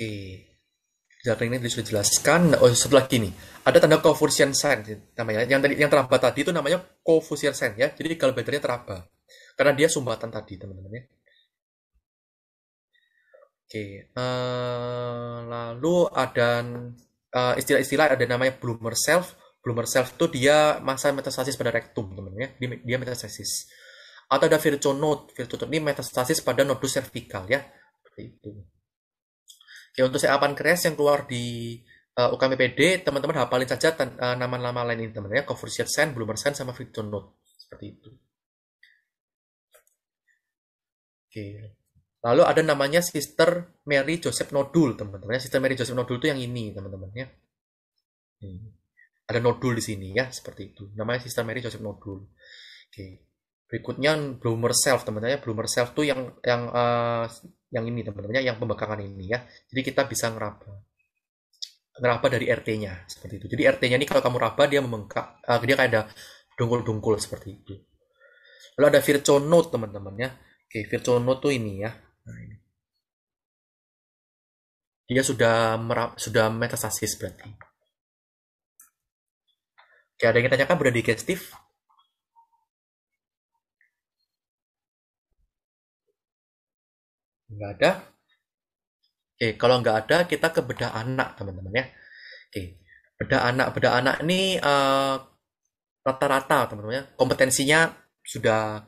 Oke. Jadi ini sudah jelaskan. Oh, sebelah kini ada tanda Confucian sign namanya. Yang tadi yang teraba tadi itu namanya Confucian sign ya. Jadi kalau baterainya teraba karena dia sumbatan tadi teman-teman ya. Oke, uh, lalu ada istilah eh, istilah-istilah ada namanya bloomer self. Bloomer self itu dia masa metastasis pada rektum, teman-teman ya. Dia, dia metastasis. Atau ada virtual node. Virtual node ini metastasis pada nodus cervical ya. Seperti itu ya untuk siapan Crash yang keluar di uh, eh, UKMPD teman-teman hafalin saja nama eh, nama-nama lain ini teman-teman ya Coverage Send, Bloomer Sen, sama Victor Note seperti itu. Oke. Lalu ada namanya Sister Mary Joseph Nodul teman-teman ya. Sister Mary Joseph Nodul itu yang ini teman-teman ya. Ini. Ada nodul di sini ya seperti itu. Namanya Sister Mary Joseph Nodul. Oke. Berikutnya Bloomer Self teman-teman ya. Bloomer Self tuh yang yang uh, yang ini teman teman yang pembekakan ini ya jadi kita bisa ngeraba ngeraba dari RT-nya seperti itu jadi RT-nya ini kalau kamu raba dia membengkak uh, dia kayak ada dongkul-dongkul seperti itu lalu ada virtual node teman-teman ya oke virtual node tuh ini ya nah, ini. dia sudah merap sudah metastasis berarti oke ada yang tanyakan berada digestif Nggak ada? Oke, kalau nggak ada kita ke bedah anak teman-teman ya. Oke, bedah anak, bedah anak ini eh, rata-rata uh, teman-teman ya, kompetensinya sudah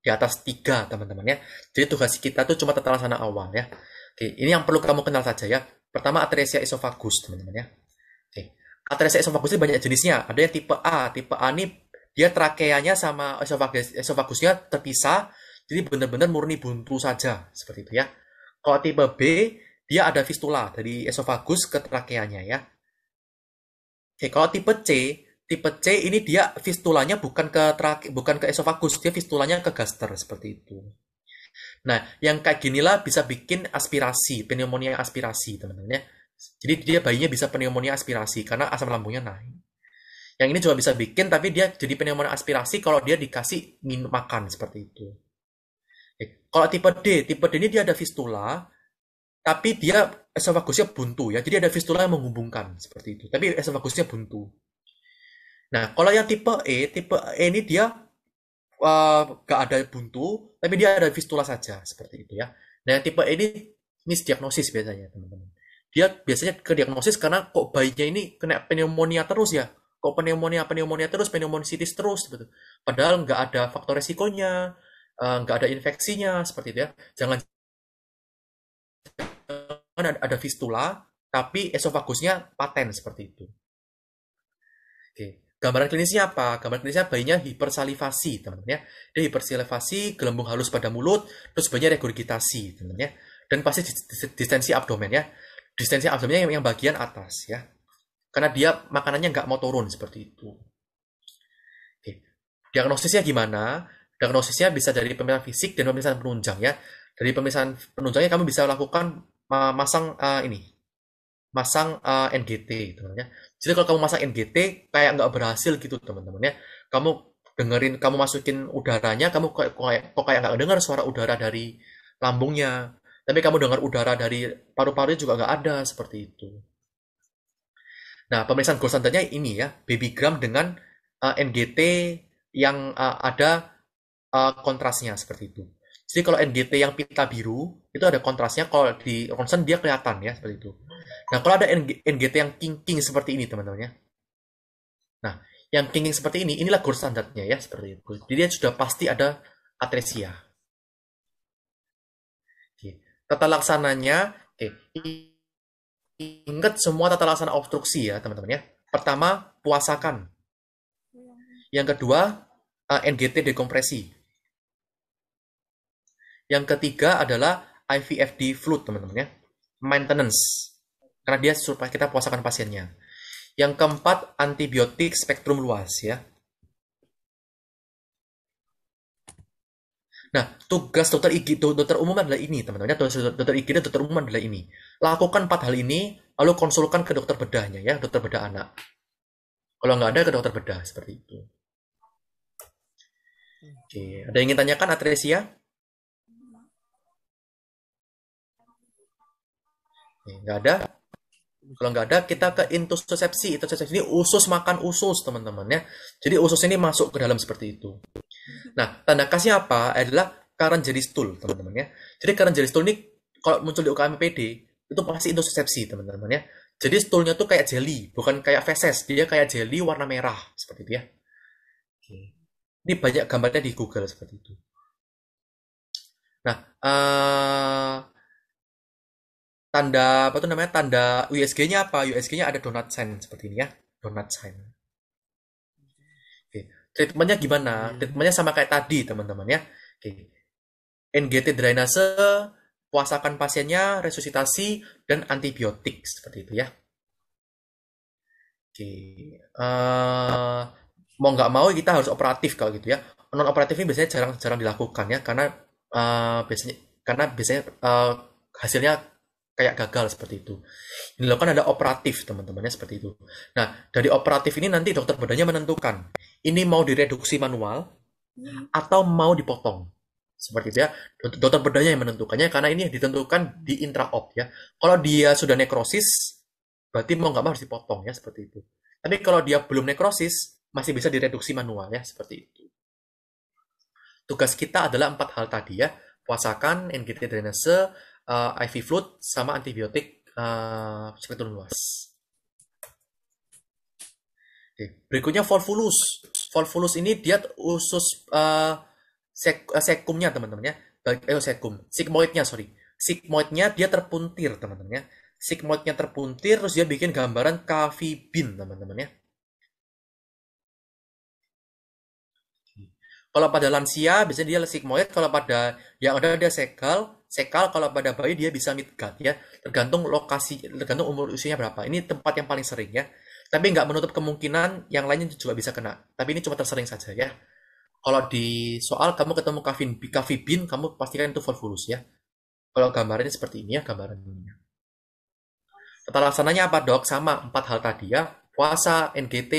di atas tiga teman-teman ya. Jadi tugas kita tuh cuma tata laksana awal ya. Oke, ini yang perlu kamu kenal saja ya. Pertama atresia esofagus teman-teman ya. Oke, atresia esofagus ini banyak jenisnya. Ada yang tipe A, tipe A ini dia trakeanya sama esofagus, esofagusnya terpisah, jadi benar-benar murni buntu saja seperti itu ya. Kalau tipe B dia ada fistula dari esofagus ke trakeanya ya. Oke, kalau tipe C, tipe C ini dia fistulanya bukan ke trake, bukan ke esofagus, dia fistulanya ke gaster seperti itu. Nah, yang kayak ginilah bisa bikin aspirasi, pneumonia aspirasi, teman-teman ya. Jadi dia bayinya bisa pneumonia aspirasi karena asam lambungnya naik. Yang ini juga bisa bikin, tapi dia jadi pneumonia aspirasi kalau dia dikasih minum makan seperti itu. Kalau tipe D, tipe D ini dia ada fistula, tapi dia esofagusnya buntu ya. Jadi ada fistula yang menghubungkan seperti itu. Tapi esofagusnya buntu. Nah, kalau yang tipe E, tipe E ini dia uh, eh, gak ada buntu, tapi dia ada fistula saja seperti itu ya. Nah, yang tipe E ini misdiagnosis biasanya teman-teman. Dia biasanya ke diagnosis karena kok bayinya ini kena pneumonia terus ya. Kok pneumonia, pneumonia terus, pneumonitis terus. Betul. Gitu. Padahal nggak ada faktor resikonya, Eh, nggak ada infeksinya seperti itu ya. Jangan ada fistula tapi esofagusnya paten seperti itu. Oke. Gambaran klinisnya apa? Gambaran klinisnya bayinya hipersalivasi, teman-teman ya. Dia hipersalivasi, gelembung halus pada mulut, terus bayinya regurgitasi, teman-teman ya. Dan pasti distensi abdomen ya. Distensi abdomennya yang, yang bagian atas ya. Karena dia makanannya nggak mau turun seperti itu. Oke. Diagnosisnya gimana? Diagnosisnya bisa dari pemeriksaan fisik dan pemeriksaan penunjang ya. Dari pemeriksaan penunjangnya kamu bisa lakukan uh, masang uh, ini, masang uh, eh, NGT teman gitu ya. Jadi kalau kamu masang NGT kayak nggak berhasil gitu teman-teman ya. Kamu dengerin, kamu masukin udaranya, kamu kok kayak kok kayak nggak dengar suara udara dari lambungnya. Tapi kamu dengar udara dari paru-paru juga nggak ada seperti itu. Nah, pemeriksaan gold standardnya ini ya, babygram dengan uh, eh, NGT yang uh, ada uh, kontrasnya seperti itu. Jadi kalau NGT yang pita biru itu ada kontrasnya kalau di ronsen dia kelihatan ya seperti itu. Nah kalau ada NGT yang king-king seperti ini teman-teman ya. Nah yang king-king seperti ini inilah gold standarnya ya seperti itu. Jadi dia sudah pasti ada atresia. Oke. Tata laksananya, oke. ingat semua tata laksana obstruksi ya teman-teman ya. Pertama puasakan. Yang kedua eh, NGT dekompresi. Yang ketiga adalah IVFD fluid teman-teman ya. Maintenance. Karena dia supaya kita puasakan pasiennya. Yang keempat, antibiotik spektrum luas ya. Nah, tugas dokter IG, dokter umum adalah ini, teman-teman. Ya. Dokter, dokter IG dan dokter umum adalah ini. Lakukan empat hal ini, lalu konsulkan ke dokter bedahnya ya, dokter bedah anak. Kalau nggak ada ke dokter bedah seperti itu. Oke, ada yang ingin tanyakan Atresia? Nggak ada. Kalau nggak ada, kita ke intussusepsi. Intussusepsi ini usus makan usus, teman-teman ya. Jadi usus ini masuk ke dalam seperti itu. Nah, tanda kasih apa? Adalah karen jadi stool, teman-teman ya. Jadi karen jadi stool ini kalau muncul di UKMPD, itu pasti intussusepsi, teman-teman ya. Jadi stoolnya tuh kayak jelly, bukan kayak feses. Dia kayak jelly warna merah, seperti itu ya. Oke. Ini banyak gambarnya di Google seperti itu. Nah, uh, tanda apa tuh namanya tanda USG-nya apa? USG-nya ada donut sign seperti ini ya, donut sign. Oke, treatmentnya gimana? Hmm. Treatmentnya sama kayak tadi teman-teman ya. Oke, NGT drainase, puasakan pasiennya, resusitasi dan antibiotik seperti itu ya. Oke, uh, mau nggak mau kita harus operatif kalau gitu ya. Non operatif ini biasanya jarang-jarang dilakukan ya, karena uh, biasanya karena biasanya uh, hasilnya kayak gagal seperti itu. Ini dilakukan ada operatif teman-temannya seperti itu. Nah, dari operatif ini nanti dokter bedanya menentukan ini mau direduksi manual hmm. atau mau dipotong. Seperti itu ya. Dokter bedanya yang menentukannya karena ini ditentukan di intraop ya. Kalau dia sudah nekrosis berarti mau nggak mau harus dipotong ya seperti itu. Tapi kalau dia belum nekrosis masih bisa direduksi manual ya seperti itu. Tugas kita adalah empat hal tadi ya. Puasakan, NGT drainase, uh, eh, IV fluid sama antibiotik uh, eh, spektrum luas. Okay. Berikutnya volvulus. Volvulus ini dia usus uh, sek sekumnya teman-teman ya. Eh sekum, sigmoidnya sorry. Sigmoidnya dia terpuntir teman-teman ya. Sigmoidnya terpuntir terus dia bikin gambaran kavibin teman-teman ya. Kalau pada lansia biasanya dia sigmoid, kalau pada yang ada dia sekal, sekal kalau pada bayi dia bisa mitgat ya tergantung lokasi tergantung umur usianya berapa ini tempat yang paling sering ya tapi nggak menutup kemungkinan yang lainnya juga bisa kena tapi ini cuma tersering saja ya kalau di soal kamu ketemu kafin kafibin kamu pastikan itu volvulus ya kalau gambarnya seperti ini ya gambarannya tata laksananya apa dok sama empat hal tadi ya puasa NGT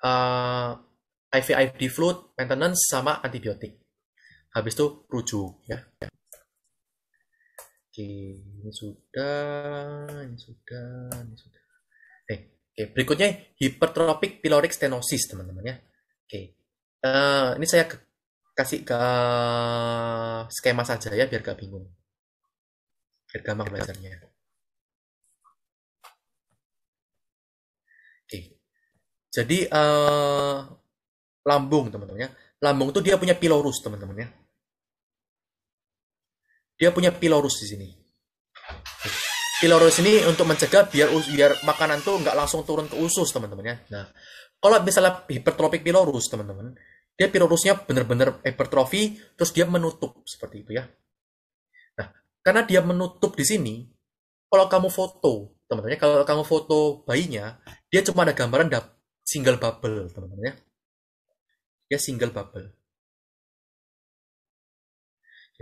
uh, eh, IV fluid maintenance sama antibiotik habis itu rujuk ya Oke, ini sudah, ini sudah, ini sudah. Oke, eh, oke. berikutnya hypertrophic pyloric stenosis, teman-teman ya. Oke, uh, ini saya kasih ke skema saja ya, biar gak bingung, biar gampang belajarnya. Oke, jadi uh, lambung, teman-teman ya. Lambung itu dia punya pilorus, teman-teman ya dia punya pilorus di sini. Pilorus ini untuk mencegah biar biar makanan tuh nggak langsung turun ke usus teman-teman ya. Nah, kalau misalnya hipertrofik pilorus teman-teman, dia pilorusnya benar-benar hipertrofi, terus dia menutup seperti itu ya. Nah, karena dia menutup di sini, kalau kamu foto teman-teman ya, kalau kamu foto bayinya, dia cuma ada gambaran single bubble teman-teman ya. Dia single bubble.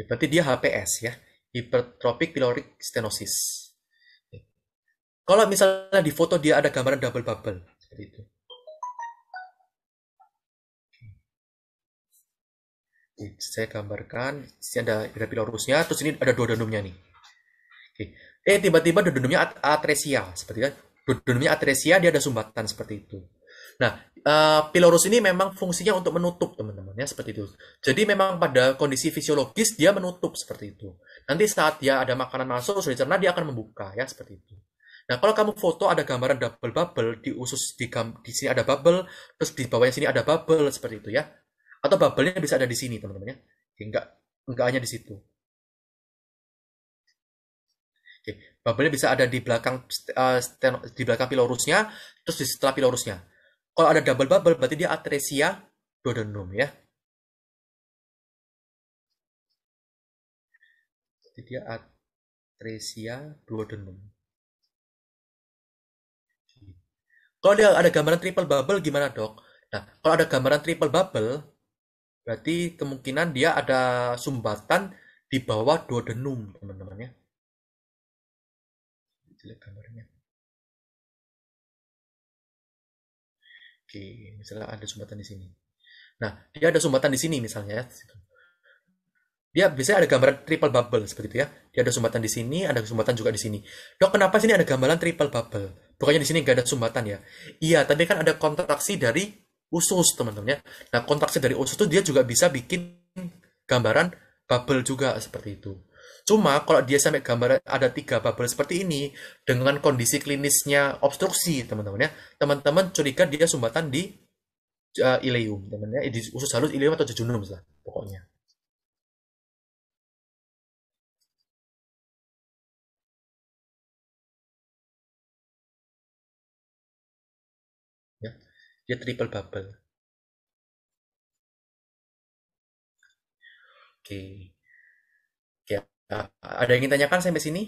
Berarti dia HPS ya, hypertrophic pyloric stenosis. Kalau misalnya di foto dia ada gambaran double bubble seperti itu. saya gambarkan sih ada ada pilorusnya, terus ini ada dua duodenumnya nih. Oke. Eh tiba-tiba duodenumnya atresia seperti kan. Duodenumnya atresia dia ada sumbatan seperti itu. Nah, uh, eh, pilorus ini memang fungsinya untuk menutup teman-teman ya seperti itu. Jadi memang pada kondisi fisiologis dia menutup seperti itu. Nanti saat dia ada makanan masuk sudah dicerna dia akan membuka ya seperti itu. Nah, kalau kamu foto ada gambaran double bubble di usus di, di sini ada bubble, terus di bawahnya sini ada bubble seperti itu ya. Atau bubblenya bisa ada di sini teman-teman ya. Enggak enggak hanya di situ. Oke, bubblenya bisa ada di belakang uh, di belakang pilorusnya, terus di setelah pilorusnya kalau ada double bubble berarti dia atresia duodenum ya. Jadi dia atresia duodenum. Kalau dia ada gambaran triple bubble gimana dok? Nah, kalau ada gambaran triple bubble, berarti kemungkinan dia ada sumbatan di bawah duodenum teman-teman ya. Jelek gambarnya. Oke, misalnya ada sumbatan di sini. Nah, dia ada sumbatan di sini misalnya ya. Dia biasanya ada gambaran triple bubble seperti itu ya. Dia ada sumbatan di sini, ada sumbatan juga di sini. Dok, kenapa sini ada gambaran triple bubble? Pokoknya di sini nggak ada sumbatan ya. Iya, tapi kan ada kontraksi dari usus teman-teman ya. Nah, kontraksi dari usus itu dia juga bisa bikin gambaran bubble juga seperti itu. Cuma kalau dia sampai gambar ada tiga bubble seperti ini dengan kondisi klinisnya obstruksi teman-teman ya, teman-teman curiga dia sumbatan di uh, ileum, teman-teman ya, di usus halus ileum atau jejunum lah pokoknya. Ya, dia triple bubble. Oke. Okay. Nah, ada yang ingin tanyakan sampai sini?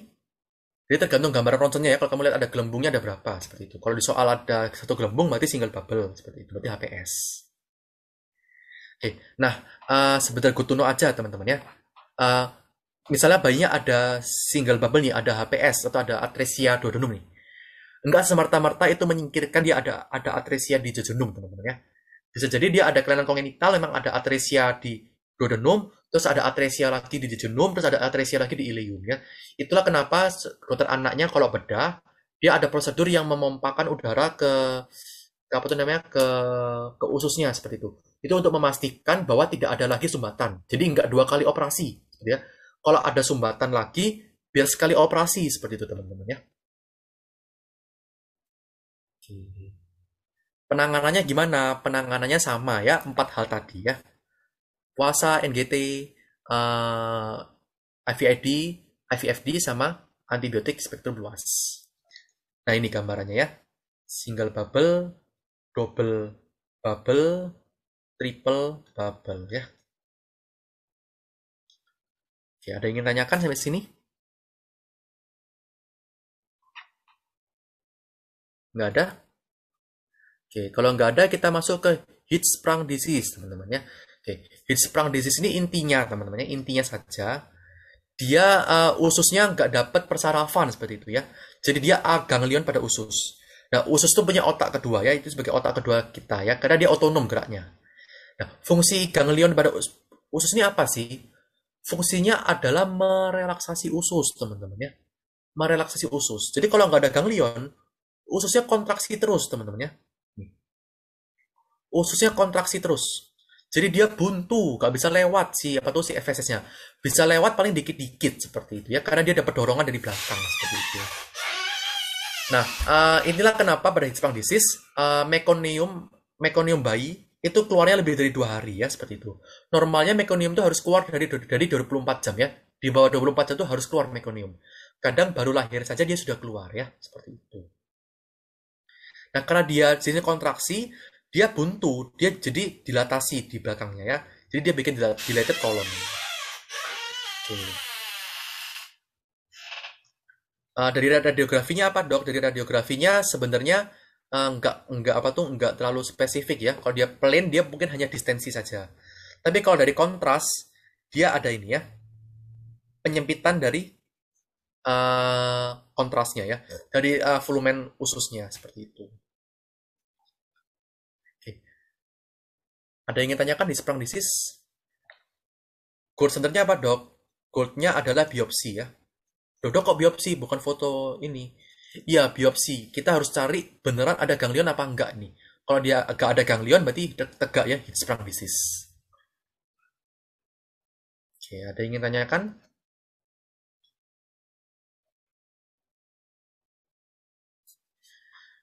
Jadi tergantung gambar ronsennya ya. Kalau kamu lihat ada gelembungnya ada berapa seperti itu. Kalau di soal ada satu gelembung berarti single bubble seperti itu. Berarti HPS. Oke, nah uh, sebentar kutuno aja teman-teman ya. Uh, misalnya bayinya ada single bubble nih, ada HPS atau ada atresia duodenum nih. Enggak semerta-merta itu menyingkirkan dia ada ada atresia di jejunum teman-teman ya. Bisa jadi dia ada kelainan kongenital, memang ada atresia di duodenum, terus ada atresia lagi di jejunum, terus ada atresia lagi di ileum ya. Itulah kenapa dokter anaknya kalau bedah dia ada prosedur yang memompakan udara ke, ke apa tuh namanya ke ke ususnya seperti itu. Itu untuk memastikan bahwa tidak ada lagi sumbatan. Jadi nggak dua kali operasi gitu ya. Kalau ada sumbatan lagi biar sekali operasi seperti itu teman-teman ya. Penanganannya gimana? Penanganannya sama ya, empat hal tadi ya puasa NGT uh, eh, IVID IVFD sama antibiotik spektrum luas nah ini gambarannya ya single bubble double bubble triple bubble ya Oke, ada yang ingin tanyakan sampai sini? Nggak ada? Oke, kalau nggak ada kita masuk ke heat sprung disease, teman-teman ya. Oke, heat perang disease ini intinya teman-temannya, intinya saja dia uh, ususnya nggak dapat persarafan seperti itu ya. Jadi dia aganglion pada usus. Nah, usus itu punya otak kedua ya, itu sebagai otak kedua kita ya, karena dia otonom geraknya. Nah, fungsi ganglion pada usus, usus ini apa sih? Fungsinya adalah merelaksasi usus, teman-teman ya. Merelaksasi usus. Jadi kalau nggak ada ganglion, ususnya kontraksi terus, teman-teman ya. Ususnya kontraksi terus jadi dia buntu, gak bisa lewat si apa tuh si FSS-nya. Bisa lewat paling dikit-dikit seperti itu ya, karena dia dapat dorongan dari belakang seperti itu. Ya. Nah, uh, inilah kenapa pada Hit disease, uh, meconium, meconium bayi itu keluarnya lebih dari dua hari ya seperti itu. Normalnya meconium itu harus keluar dari dari 24 jam ya. Di bawah 24 jam itu harus keluar meconium. Kadang baru lahir saja dia sudah keluar ya, seperti itu. Nah, karena dia sini kontraksi, dia buntu dia jadi dilatasi di belakangnya ya jadi dia bikin dilated kolom. okay. uh, eh, dari radiografinya apa dok dari radiografinya sebenarnya uh, nggak nggak apa tuh nggak terlalu spesifik ya kalau dia plain dia mungkin hanya distensi saja tapi kalau dari kontras dia ada ini ya penyempitan dari uh, kontrasnya ya dari uh, volumen ususnya seperti itu Ada yang ingin tanyakan di Sprang Disease? Gold centernya apa dok? Goldnya adalah biopsi ya. Dok, dok kok biopsi bukan foto ini? Iya biopsi. Kita harus cari beneran ada ganglion apa enggak nih. Kalau dia agak ada ganglion berarti tegak ya Hit sprung disease. Oke, ada yang ingin tanyakan?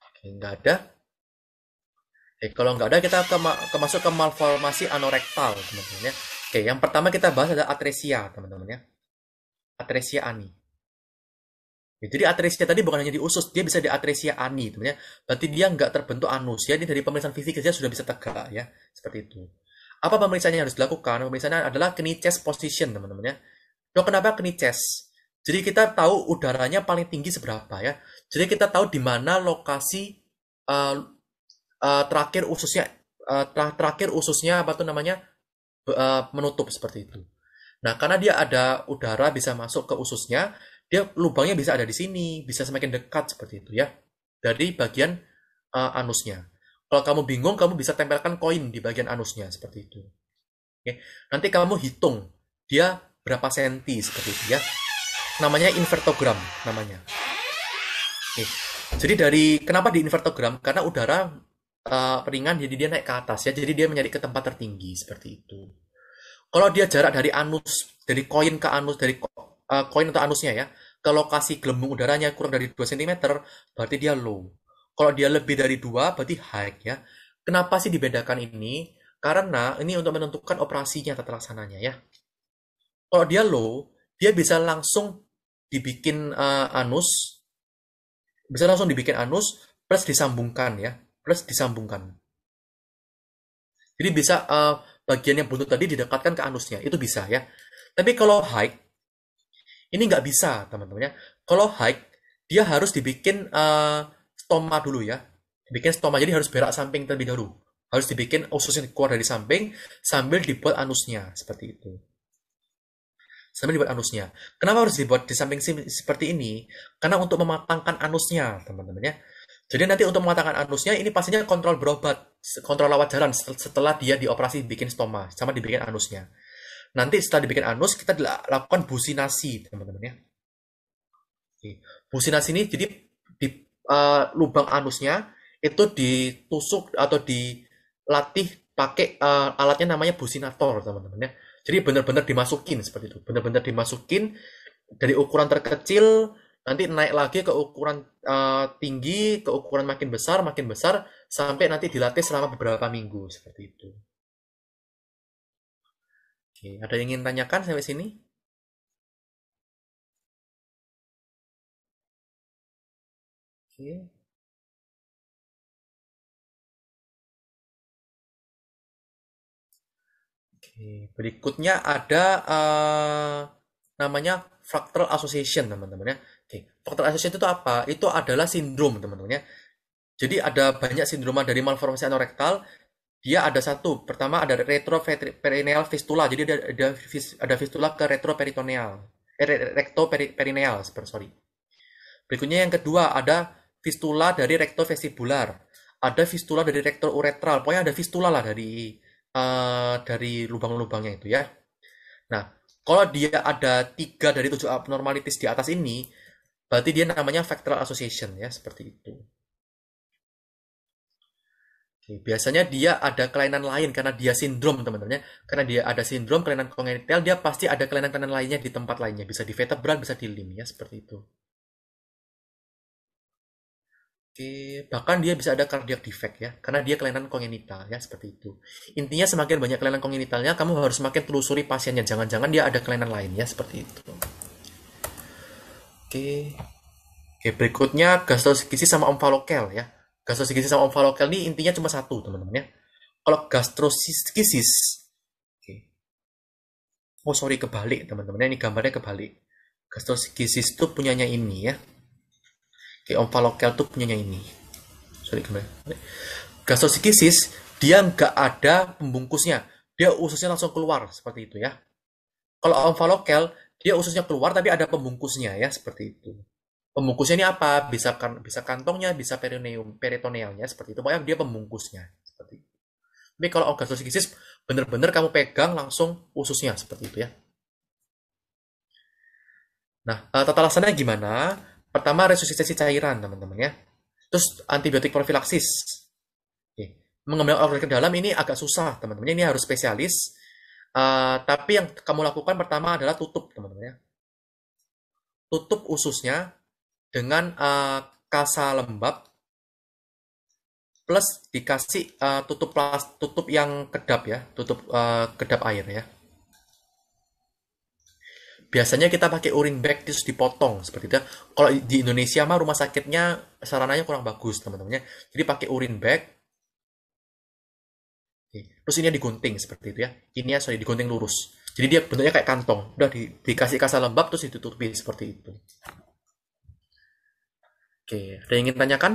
Oke, nggak ada. Oke, eh, kalau nggak ada kita ke, ke ke malformasi anorektal, teman-teman ya. Oke, yang pertama kita bahas adalah atresia, teman-teman ya. Atresia ani. Ya, jadi atresia tadi bukan hanya di usus, dia bisa di atresia ani, teman teman ya. Berarti dia nggak terbentuk anus ya, Ini dari pemeriksaan fisik saja sudah bisa tegak ya, seperti itu. Apa pemeriksaannya yang harus dilakukan? Pemeriksaannya adalah kidney chest position, teman-teman ya. Dok, kenapa kidney chest? Jadi kita tahu udaranya paling tinggi seberapa ya. Jadi kita tahu di mana lokasi uh, uh, terakhir ususnya uh, terakhir ususnya apa tuh namanya uh, menutup seperti itu. Nah, karena dia ada udara bisa masuk ke ususnya, dia lubangnya bisa ada di sini, bisa semakin dekat seperti itu ya. Dari bagian uh, anusnya. Kalau kamu bingung, kamu bisa tempelkan koin di bagian anusnya seperti itu. Oke. Nanti kamu hitung dia berapa senti seperti itu ya. Namanya invertogram namanya. Oke. Jadi dari kenapa di invertogram? Karena udara uh, ringan jadi dia naik ke atas ya jadi dia menjadi ke tempat tertinggi seperti itu kalau dia jarak dari anus dari koin ke anus dari uh, koin atau anusnya ya ke lokasi gelembung udaranya kurang dari 2 cm berarti dia low kalau dia lebih dari dua berarti high ya kenapa sih dibedakan ini karena ini untuk menentukan operasinya atau laksananya ya kalau dia low dia bisa langsung dibikin uh, anus bisa langsung dibikin anus plus disambungkan ya plus disambungkan. Jadi bisa uh, bagian yang buntut tadi didekatkan ke anusnya, itu bisa ya. Tapi kalau hike, ini nggak bisa teman-teman ya. Kalau hike, dia harus dibikin uh, stoma dulu ya. Dibikin stoma, jadi harus berak samping terlebih dahulu. Harus dibikin ususnya keluar dari samping sambil dibuat anusnya, seperti itu. Sambil dibuat anusnya. Kenapa harus dibuat di samping seperti ini? Karena untuk mematangkan anusnya, teman-teman ya jadi nanti untuk mengatakan anusnya ini pastinya kontrol berobat, kontrol lewat jalan setelah dia dioperasi bikin stoma sama dibikin anusnya. Nanti setelah dibikin anus kita lakukan businasi teman-teman ya. Businasi ini jadi di uh, lubang anusnya itu ditusuk atau dilatih pakai uh, alatnya namanya businator teman-teman ya. Jadi benar-benar dimasukin seperti itu, benar-benar dimasukin dari ukuran terkecil nanti naik lagi ke ukuran uh, tinggi, ke ukuran makin besar, makin besar, sampai nanti dilatih selama beberapa minggu seperti itu. Oke, ada yang ingin tanyakan sampai sini? Oke. berikutnya ada uh, namanya fractal association teman-teman ya. Oke, faktor asosiasi itu apa? Itu adalah sindrom, teman-teman ya. Jadi ada banyak sindroma dari malformasi anorektal. Dia ada satu, pertama ada retroperineal fistula. Jadi ada ada, ada fistula ke retroperitoneal, eh, rektoperineal, sorry. Berikutnya yang kedua ada fistula dari rektovestibular, ada fistula dari rektor uretral. Pokoknya ada fistula lah dari uh, dari lubang-lubangnya itu ya. Nah, kalau dia ada tiga dari tujuh abnormalitas di atas ini, Berarti dia namanya factor association ya, seperti itu. Oke, biasanya dia ada kelainan lain karena dia sindrom teman-teman ya. Karena dia ada sindrom kelainan kongenital, dia pasti ada kelainan-kelainan lainnya di tempat lainnya, bisa di vertebral, bisa di limb ya, seperti itu. Oke, bahkan dia bisa ada cardiac defect ya, karena dia kelainan kongenital ya seperti itu. Intinya semakin banyak kelainan kongenitalnya, kamu harus semakin telusuri pasiennya, jangan-jangan dia ada kelainan lain ya seperti itu. Oke. Oke, berikutnya gastroskisi sama omfalokel ya. Gastroskisis sama omfalokel ini intinya cuma satu, teman-teman ya. Kalau gastroskisis Oke. Oh, sorry kebalik, teman-teman. Ya. Ini gambarnya kebalik. Gastroskisis itu punyanya ini ya. Oke, omfalokel itu punyanya ini. Sorry kembali. Gastroskisis dia nggak ada pembungkusnya. Dia ususnya langsung keluar seperti itu ya. Kalau omfalokel dia ususnya keluar tapi ada pembungkusnya ya seperti itu. Pembungkusnya ini apa? Bisa kan bisa kantongnya, bisa perineum, peritonealnya seperti itu. Pokoknya dia pembungkusnya seperti itu. Tapi kalau organosigis bener-bener kamu pegang langsung ususnya seperti itu ya. Nah, eh, tata laksananya gimana? Pertama resusitasi cairan teman-teman ya. Terus antibiotik profilaksis. mengambil organ ke dalam ini agak susah teman-teman. Ini harus spesialis Uh, tapi yang kamu lakukan pertama adalah tutup, teman-teman ya. Tutup ususnya dengan uh, kasa lembab plus dikasih uh, tutup plas, tutup yang kedap ya, tutup uh, kedap air ya. Biasanya kita pakai urin bag terus dipotong seperti itu. Ya. Kalau di Indonesia mah rumah sakitnya sarananya kurang bagus teman teman ya. Jadi pakai urin bag Terus ini digunting seperti itu ya. Ini ya sorry digunting lurus. Jadi dia bentuknya kayak kantong. Udah di, dikasih kasa lembab terus ditutupi seperti itu. Oke, ada yang ingin tanyakan?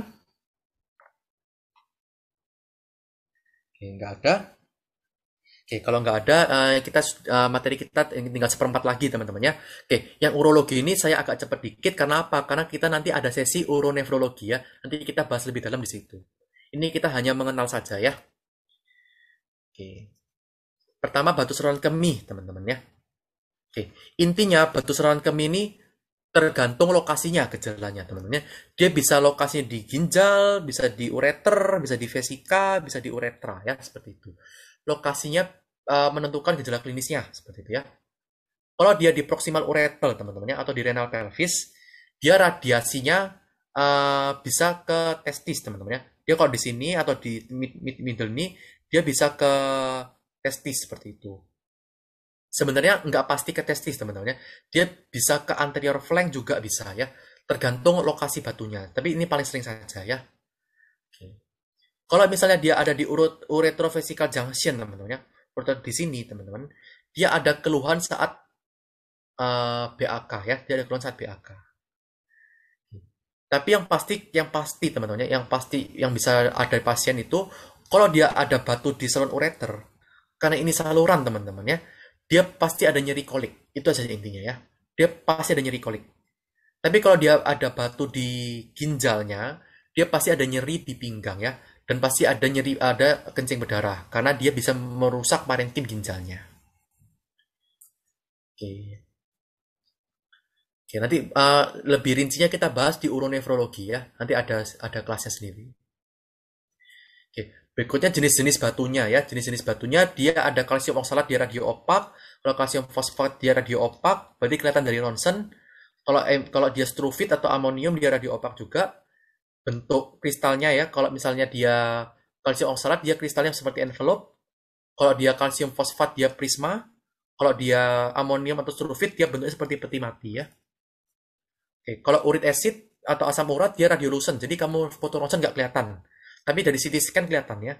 Oke, nggak ada. Oke, kalau nggak ada, eh, kita eh, materi kita tinggal seperempat lagi teman-teman ya. Oke, yang urologi ini saya agak cepat dikit karena apa? Karena kita nanti ada sesi uronefrologi ya. Nanti kita bahas lebih dalam di situ. Ini kita hanya mengenal saja ya. Oke. Pertama batu seruan kemih, teman-teman ya. Oke. Intinya batu seruan kemih ini tergantung lokasinya gejalanya, teman-teman ya. Dia bisa lokasinya di ginjal, bisa di ureter, bisa di vesika, bisa di uretra ya, seperti itu. Lokasinya uh, menentukan gejala klinisnya, seperti itu ya. Kalau dia di proximal ureter, teman-teman ya, atau di renal pelvis, dia radiasinya uh, bisa ke testis teman-teman ya. Dia kalau di sini atau di mid, middle ini dia bisa ke testis seperti itu. Sebenarnya nggak pasti ke testis teman-teman ya. Dia bisa ke anterior flank juga bisa ya. Tergantung lokasi batunya. Tapi ini paling sering saja ya. Oke. Kalau misalnya dia ada di urut uretrovesical junction teman-teman ya. di sini teman-teman. Dia ada keluhan saat uh, eh, BAK ya. Dia ada keluhan saat BAK. Tapi yang pasti, yang pasti teman-teman ya, yang pasti yang bisa ada pasien itu kalau dia ada batu di saluran ureter, karena ini saluran teman-teman ya, dia pasti ada nyeri kolik. Itu saja intinya ya. Dia pasti ada nyeri kolik. Tapi kalau dia ada batu di ginjalnya, dia pasti ada nyeri di pinggang ya, dan pasti ada nyeri ada kencing berdarah karena dia bisa merusak parenkim ginjalnya. Oke. Oke, nanti uh, lebih rincinya kita bahas di uronefrologi ya. Nanti ada ada kelasnya sendiri. Berikutnya jenis-jenis batunya ya. Jenis-jenis batunya dia ada kalsium oksalat dia radio opak, kalau kalsium fosfat dia radio opak, berarti kelihatan dari ronsen. Kalau kalau dia strufit atau amonium dia radio opak juga. Bentuk kristalnya ya, kalau misalnya dia kalsium oksalat dia kristalnya seperti envelope. Kalau dia kalsium fosfat dia prisma. Kalau dia amonium atau strufit dia bentuknya seperti peti mati ya. Oke, kalau urit acid atau asam urat dia radiolusen. Jadi kamu foto fotoronsen nggak kelihatan tapi dari CT scan kelihatan ya.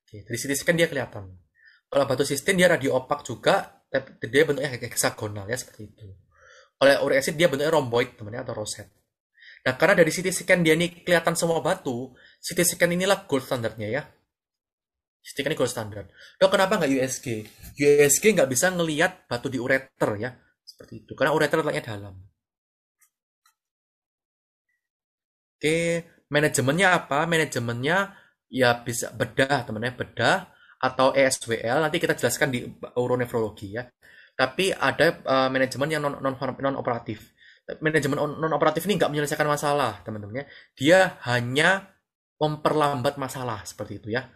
Oke, dari CT scan dia kelihatan. Kalau batu sistem dia radio opak juga, tapi dia bentuknya heksagonal ya seperti itu. Oleh uric dia bentuknya romboid temannya atau roset. Nah, karena dari CT scan dia ini kelihatan semua batu, CT scan inilah gold standarnya ya. CT scan ini gold standard. Dok, kenapa nggak USG? USG nggak bisa ngelihat batu di ureter ya, seperti itu. Karena ureter letaknya dalam. Oke, manajemennya apa? Manajemennya ya bisa bedah temennya bedah atau ESWL nanti kita jelaskan di uronefrologi ya. Tapi ada uh, manajemen yang non non, non operatif. Manajemen non operatif ini nggak menyelesaikan masalah teman-teman ya. Dia hanya memperlambat masalah seperti itu ya.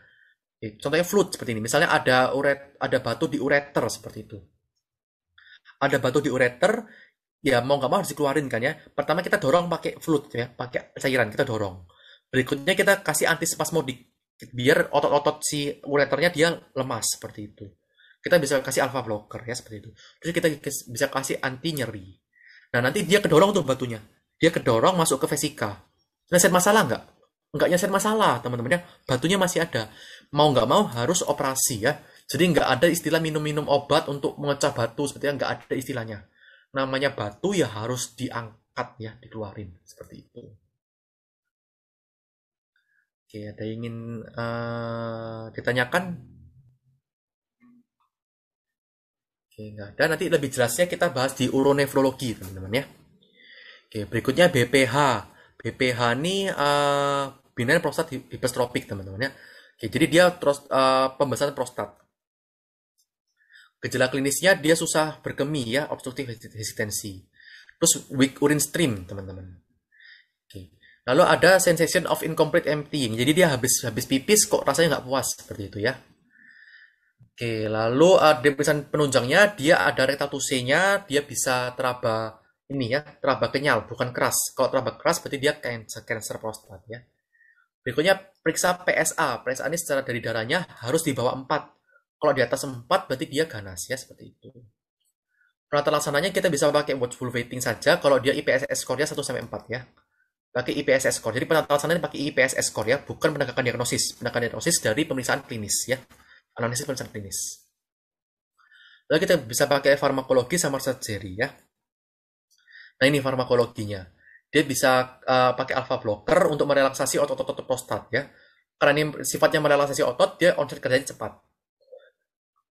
Contohnya fluid seperti ini. Misalnya ada uret ada batu di ureter seperti itu. Ada batu di ureter ya mau nggak mau harus dikeluarin kan ya. Pertama kita dorong pakai fluid ya, pakai cairan kita dorong. Berikutnya kita kasih antispasmodik biar otot-otot si ureternya dia lemas seperti itu. Kita bisa kasih alpha blocker ya seperti itu. Terus kita bisa kasih anti nyeri. Nah nanti dia kedorong tuh batunya, dia kedorong masuk ke vesika. Nyelesain masalah nggak? Nggak nyelesain masalah teman-teman ya. Batunya masih ada. Mau nggak mau harus operasi ya. Jadi nggak ada istilah minum-minum obat untuk mengecah batu, seperti yang nggak ada istilahnya namanya batu ya harus diangkat ya, dikeluarin seperti itu. Oke, ada yang ingin uh, ditanyakan? Oke, enggak ada. Nanti lebih jelasnya kita bahas di uronefrologi, teman-teman ya. Oke, berikutnya BPH. BPH ini uh, eh, binary prostat hipertrofik, teman-teman ya. Oke, jadi dia terus uh, eh, pembesaran prostat. Gejala klinisnya dia susah berkemih ya, obstruktif hesitancy. Terus weak urine stream, teman-teman. Oke. Lalu ada sensation of incomplete emptying. Jadi dia habis habis pipis kok rasanya nggak puas seperti itu ya. Oke, lalu uh, penunjangnya dia ada rectal nya dia bisa teraba ini ya, teraba kenyal, bukan keras. Kalau teraba keras berarti dia cancer, cancer prostat ya. Berikutnya periksa PSA. PSA ini secara dari darahnya harus di bawah 4 kalau di atas 4 berarti dia ganas ya seperti itu. Rata laksananya kita bisa pakai watchful waiting saja kalau dia IPSS skornya 1 sampai 4 ya. Pakai IPSS skor. Jadi penata laksananya pakai IPSS skor ya, bukan penegakan diagnosis. Penegakan diagnosis dari pemeriksaan klinis ya. Analisis pemeriksaan klinis. Lalu kita bisa pakai farmakologi sama surgery ya. Nah ini farmakologinya. Dia bisa uh, pakai alpha blocker untuk merelaksasi otot-otot prostat ya. Karena ini sifatnya merelaksasi otot, dia onset kerjanya cepat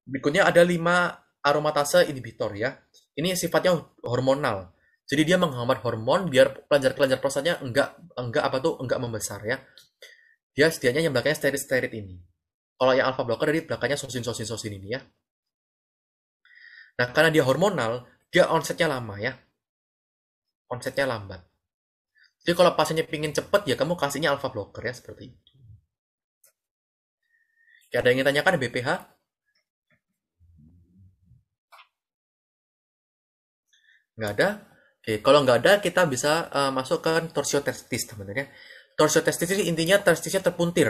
Berikutnya ada lima aromatase inhibitor ya. Ini sifatnya hormonal. Jadi dia menghambat hormon biar kelenjar-kelenjar prostatnya enggak enggak apa tuh enggak membesar ya. Dia sedianya yang belakangnya steroid-steroid ini. Kalau yang alpha blocker dari belakangnya sosin-sosin-sosin ini ya. Nah, karena dia hormonal, dia onsetnya lama ya. Onsetnya lambat. Jadi kalau pasiennya pingin cepet ya kamu kasihnya alpha blocker ya seperti itu. ada yang ingin tanyakan BPH? Nggak ada? Oke, kalau nggak ada kita bisa uh, masuk ke torsio testis teman-teman ya. Torsio testis ini intinya testisnya terpuntir.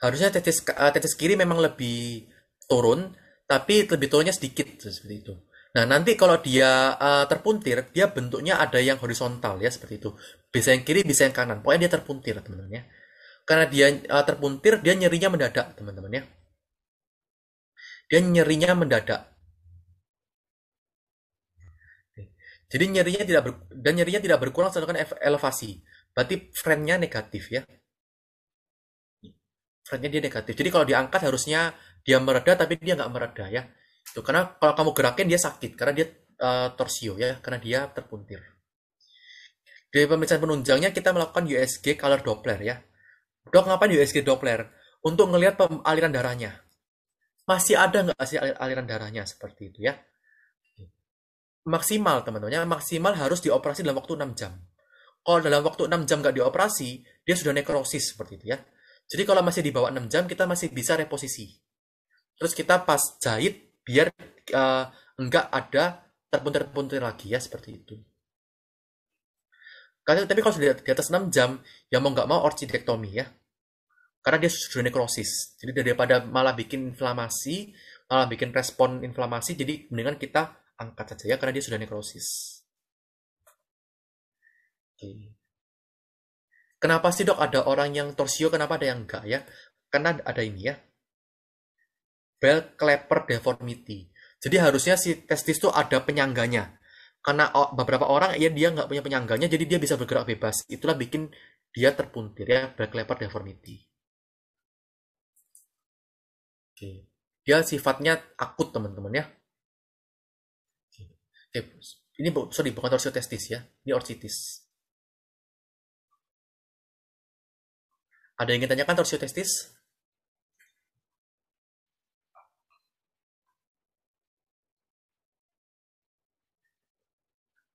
Harusnya testis uh, eh, testis kiri memang lebih turun, tapi lebih turunnya sedikit seperti itu. Nah, nanti kalau dia uh, terpuntir, dia bentuknya ada yang horizontal ya seperti itu. Bisa yang kiri, bisa yang kanan. Pokoknya dia terpuntir, teman-teman ya. Karena dia uh, terpuntir, dia nyerinya mendadak, teman-teman ya. Dia nyerinya mendadak. Jadi nyerinya tidak ber, dan nyerinya tidak berkurang sedangkan elevasi. Berarti frame-nya negatif ya. Frame-nya dia negatif. Jadi kalau diangkat harusnya dia mereda tapi dia nggak mereda ya. Itu karena kalau kamu gerakin dia sakit karena dia uh, torsio ya, karena dia terpuntir. Dari pemeriksaan penunjangnya kita melakukan USG color Doppler ya. Dok ngapain USG Doppler? Untuk ngelihat aliran darahnya. Masih ada nggak sih aliran darahnya seperti itu ya? maksimal teman-teman ya maksimal harus dioperasi dalam waktu 6 jam kalau dalam waktu 6 jam nggak dioperasi dia sudah nekrosis seperti itu ya jadi kalau masih di bawah 6 jam kita masih bisa reposisi terus kita pas jahit biar uh, enggak ada terpuntir-puntir lagi ya seperti itu tapi kalau sudah di atas 6 jam ya mau nggak mau orchidectomy ya karena dia sudah nekrosis. Jadi daripada malah bikin inflamasi, malah bikin respon inflamasi, jadi mendingan kita angkat saja ya karena dia sudah nekrosis. Oke. Kenapa sih dok ada orang yang torsio, kenapa ada yang enggak ya? Karena ada ini ya. Bell clapper deformity. Jadi harusnya si testis itu ada penyangganya. Karena beberapa orang ya dia nggak punya penyangganya, jadi dia bisa bergerak bebas. Itulah bikin dia terpuntir ya, Bell clapper deformity. Oke. Dia sifatnya akut teman-teman ya eh, ini bu, sorry bukan testis ya, ini orsitis. Ada yang ingin tanyakan testis?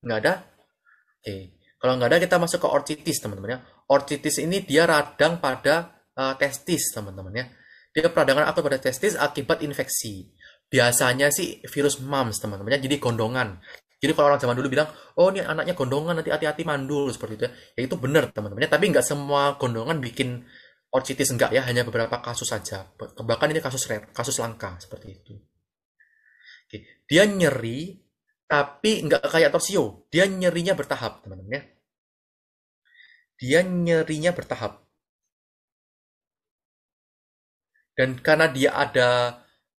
Nggak ada? Oke. Kalau nggak ada kita masuk ke orchitis teman-teman ya. Orchitis ini dia radang pada uh, testis teman-teman ya. Dia peradangan akut pada testis akibat infeksi biasanya sih virus mams teman-temannya jadi gondongan jadi kalau orang zaman dulu bilang oh ini anaknya gondongan nanti hati-hati mandul seperti itu ya, ya itu benar teman-temannya tapi nggak semua gondongan bikin orchitis enggak ya hanya beberapa kasus saja bahkan ini kasus rare kasus langka seperti itu Oke. dia nyeri tapi nggak kayak torsio dia nyerinya bertahap teman-teman ya dia nyerinya bertahap dan karena dia ada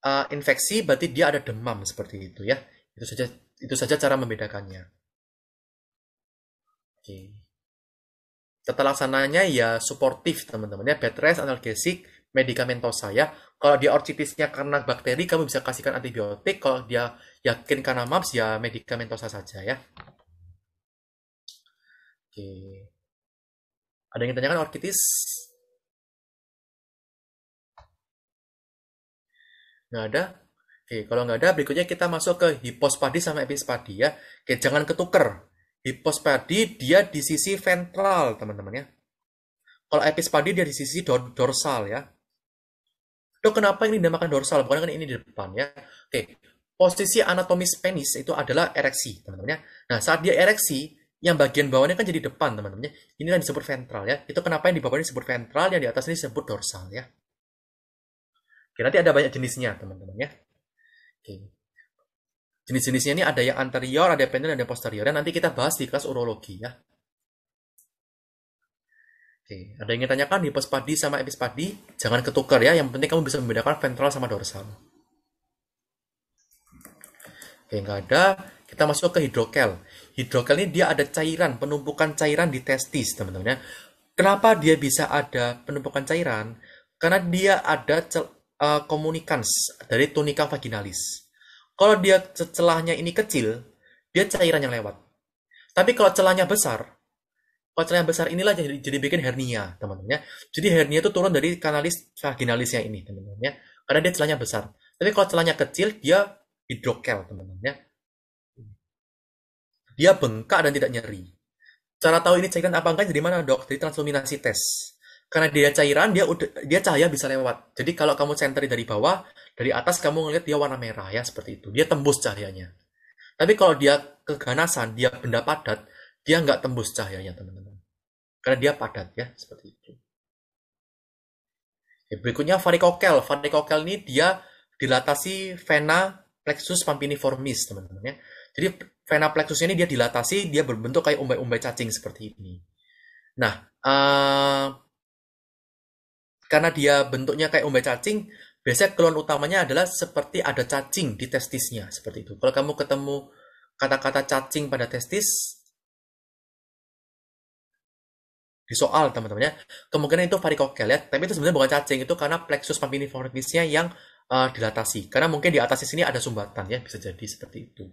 uh, infeksi berarti dia ada demam seperti itu ya. Itu saja itu saja cara membedakannya. Oke. Tata laksananya ya suportif teman-teman ya, bed rest, analgesik, medikamentosa ya. Kalau dia orchitisnya karena bakteri kamu bisa kasihkan antibiotik, kalau dia yakin karena mumps ya medikamentosa saja ya. Oke. Ada yang ditanyakan orchitis? Nggak ada? Oke, kalau nggak ada, berikutnya kita masuk ke hipospadi sama epispadi ya. Oke, jangan ketuker. Hipospadi dia di sisi ventral, teman-teman ya. Kalau epispadi dia di sisi dorsal ya. Itu kenapa ini dinamakan dorsal? Bukan kan ini di depan ya. Oke, posisi anatomis penis itu adalah ereksi, teman-teman ya. Nah, saat dia ereksi, yang bagian bawahnya kan jadi depan, teman-temannya. Ini kan disebut ventral ya. Itu kenapa yang di bawah ini disebut ventral, yang di atas ini disebut dorsal ya. Oke, nanti ada banyak jenisnya, teman-teman ya. Oke. Jenis-jenisnya ini ada yang anterior, ada yang ada yang posterior. Dan nanti kita bahas di kelas urologi ya. Oke, ada yang ingin tanyakan hipospadi sama epispadi? Jangan ketukar ya, yang penting kamu bisa membedakan ventral sama dorsal. Oke, nggak ada. Kita masuk ke hidrokel. Hidrokel ini dia ada cairan, penumpukan cairan di testis, teman-teman ya. Kenapa dia bisa ada penumpukan cairan? Karena dia ada cel uh, komunikans dari tunika vaginalis. Kalau dia celahnya ini kecil, dia cairan yang lewat. Tapi kalau celahnya besar, kalau celahnya besar inilah jadi, jadi bikin hernia, teman-teman ya. Jadi hernia itu turun dari kanalis vaginalisnya ini, teman-teman ya. Karena dia celahnya besar. Tapi kalau celahnya kecil, dia hidrokel, teman-teman ya. Dia bengkak dan tidak nyeri. Cara tahu ini cairan apa enggak jadi mana, Dok? Dari transuminasi tes karena dia cairan dia udah dia cahaya bisa lewat jadi kalau kamu center dari bawah dari atas kamu ngelihat dia warna merah ya seperti itu dia tembus cahayanya tapi kalau dia keganasan dia benda padat dia nggak tembus cahayanya teman-teman karena dia padat ya seperti itu ya, berikutnya varikokel varikokel ini dia dilatasi vena plexus pampiniformis teman-teman ya jadi vena plexus ini dia dilatasi dia berbentuk kayak umbai-umbai cacing seperti ini nah uh, karena dia bentuknya kayak umbai cacing, biasanya keluhan utamanya adalah seperti ada cacing di testisnya, seperti itu. Kalau kamu ketemu kata-kata cacing pada testis, di soal teman-teman ya, kemungkinan itu varikokel ya, tapi itu sebenarnya bukan cacing, itu karena plexus pampiniformisnya yang uh, dilatasi. Karena mungkin di atas sini ada sumbatan ya, bisa jadi seperti itu.